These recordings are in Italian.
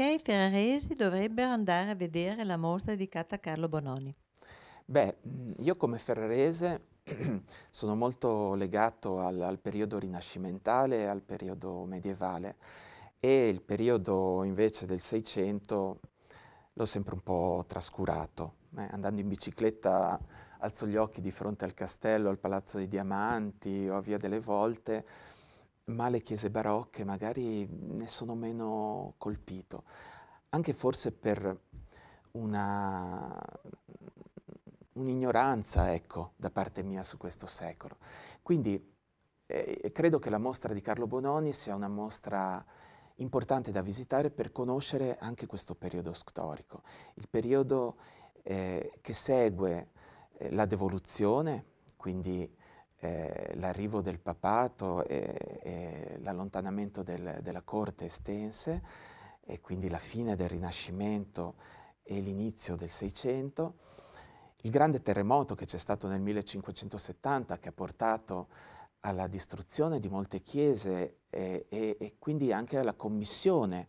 perché i ferraresi dovrebbero andare a vedere la mostra dedicata a Carlo Bononi? Beh, mm, io come ferrarese sono molto legato al, al periodo rinascimentale e al periodo medievale e il periodo invece del Seicento l'ho sempre un po' trascurato. Eh, andando in bicicletta alzo gli occhi di fronte al castello, al Palazzo dei Diamanti o a Via delle Volte ma le chiese barocche magari ne sono meno colpito, anche forse per un'ignoranza, ecco, da parte mia su questo secolo. Quindi eh, credo che la mostra di Carlo Bononi sia una mostra importante da visitare per conoscere anche questo periodo storico, il periodo eh, che segue eh, la devoluzione, quindi eh, l'arrivo del papato e, e l'allontanamento del, della corte estense e quindi la fine del Rinascimento e l'inizio del Seicento, il grande terremoto che c'è stato nel 1570 che ha portato alla distruzione di molte chiese e, e, e quindi anche alla commissione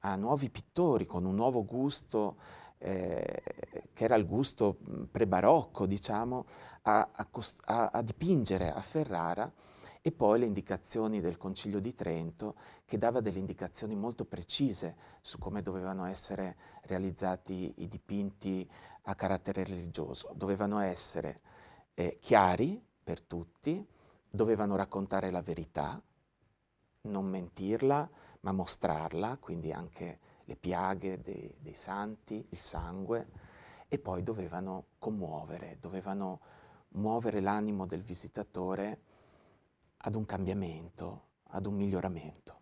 a nuovi pittori con un nuovo gusto eh, che era il gusto mm, pre-barocco, diciamo, a, a, a dipingere a Ferrara e poi le indicazioni del Concilio di Trento che dava delle indicazioni molto precise su come dovevano essere realizzati i dipinti a carattere religioso. Dovevano essere eh, chiari per tutti, dovevano raccontare la verità, non mentirla, ma mostrarla, quindi anche le piaghe dei, dei santi, il sangue, e poi dovevano commuovere, dovevano muovere l'animo del visitatore ad un cambiamento, ad un miglioramento.